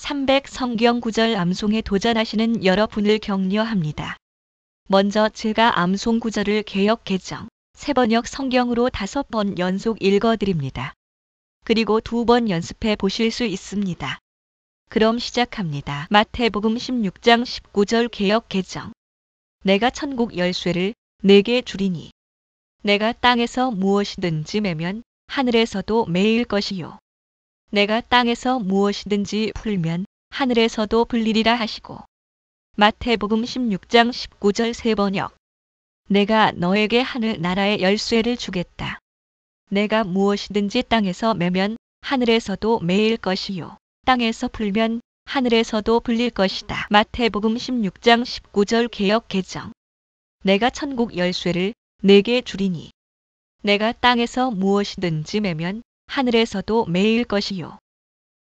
300 성경 구절 암송에 도전하시는 여러분을 격려합니다. 먼저 제가 암송 구절을 개역 개정, 세번역 성경으로 다섯 번 연속 읽어드립니다. 그리고 두 번 연습해 보실 수 있습니다. 그럼 시작합니다. 마태복음 16장 19절 개역 개정. 내가 천국 열쇠를 내게 주리니 내가 땅에서 무엇이든지 매면 하늘에서도 매일 것이요. 내가 땅에서 무엇이든지 풀면 하늘에서도 불리리라 하시고 마태복음 16장 19절 세번역 내가 너에게 하늘 나라의 열쇠를 주겠다. 내가 무엇이든지 땅에서 매면 하늘에서도 매일 것이요. 땅에서 풀면 하늘에서도 불릴 것이다. 마태복음 16장 19절 개역 개정. 내가 천국 열쇠를 내게 주리니. 내가 땅에서 무엇이든지 매면 하늘에서도 매일 것이요.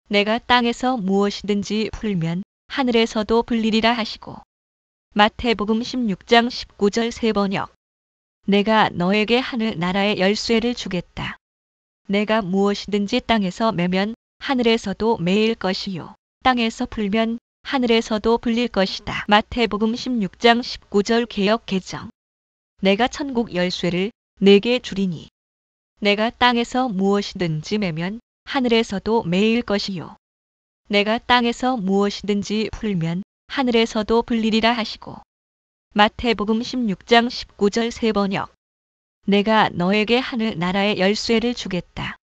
내가 땅에서 무엇이든지 풀면 하늘에서도 불리리라 하시고. 마태복음 16장 19절 세번역. 내가 너에게 하늘 나라의 열쇠를 주겠다. 내가 무엇이든지 땅에서 매면 하늘에서도 매일 것이요. 땅에서 풀면 하늘에서도 불릴 것이다. 마태복음 16장 19절 개역 개정. 내가 천국 열쇠를 내게 주리니 내가 땅에서 무엇이든지 매면 하늘에서도 매일 것이요. 내가 땅에서 무엇이든지 풀면 하늘에서도 불리리라 하시고. 마태복음 16장 19절 세 번역. 내가 너에게 하늘 나라의 열쇠를 주겠다.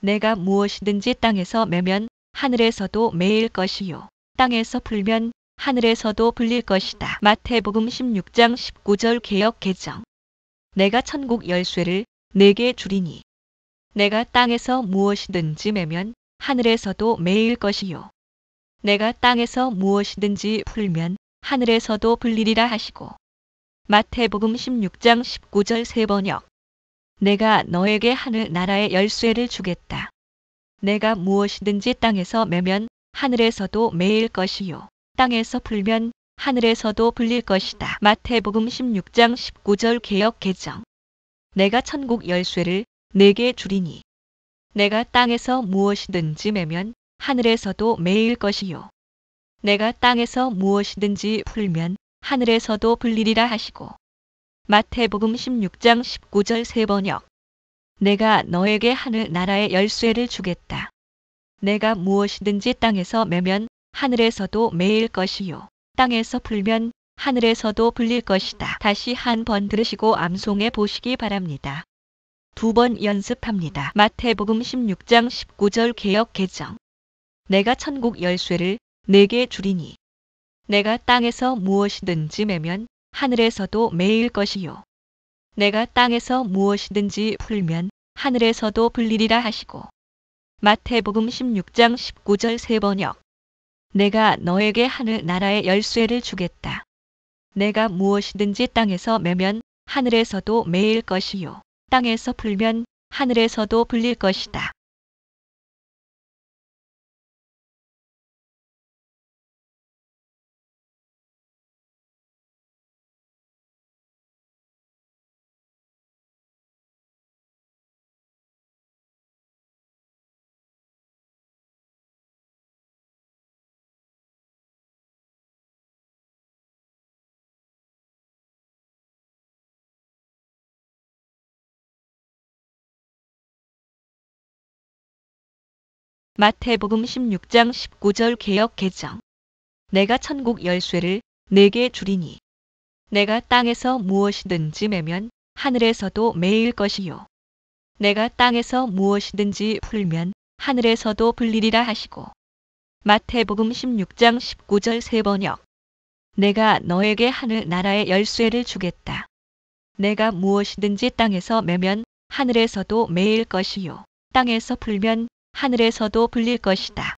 내가 무엇이든지 땅에서 매면 하늘에서도 매일 것이요. 땅에서 풀면 하늘에서도 불릴 것이다. 마태복음 16장 19절 개역 개정. 내가 천국 열쇠를 내게 주리니 내가 땅에서 무엇이든지 매면 하늘에서도 매일 것이요 내가 땅에서 무엇이든지 풀면 하늘에서도 불리리라 하시고 마태복음 16장 19절 세 번역 내가 너에게 하늘 나라의 열쇠를 주겠다 내가 무엇이든지 땅에서 매면 하늘에서도 매일 것이요 땅에서 풀면 하늘에서도 불릴 것이다. 마태복음 16장 19절 개역 개정 내가 천국 열쇠를 네게 주리니 내가 땅에서 무엇이든지 매면 하늘에서도 매일 것이요 내가 땅에서 무엇이든지 풀면 하늘에서도 불리리라 하시고 마태복음 16장 19절 세번역 내가 너에게 하늘 나라의 열쇠를 주겠다. 내가 무엇이든지 땅에서 매면 하늘에서도 매일 것이요 땅에서 풀면 하늘에서도 불릴 것이다. 다시 한 번 들으시고 암송해 보시기 바랍니다. 두 번 연습합니다. 마태복음 16장 19절 개혁 개정. 내가 천국 열쇠를 내게 줄이니 내가 땅에서 무엇이든지 매면 하늘에서도 매일 것이요. 내가 땅에서 무엇이든지 풀면 하늘에서도 불리리라 하시고. 마태복음 16장 19절 세번역. 내가 너에게 하늘 나라의 열쇠를 주겠다. 내가 무엇이든지 땅에서 매면 하늘에서도 매일 것이요. 땅에서 풀면 하늘에서도 풀릴 것이다. 마태복음 16장 19절 개역 개정 내가 천국 열쇠를 내게 주리니 내가 땅에서 무엇이든지 매면 하늘에서도 매일 것이요 내가 땅에서 무엇이든지 풀면 하늘에서도 불리리라 하시고 마태복음 16장 19절 세번역 내가 너에게 하늘 나라의 열쇠를 주겠다 내가 무엇이든지 땅에서 매면 하늘에서도 매일 것이요 땅에서 풀면 하늘에서도 불릴 것이다.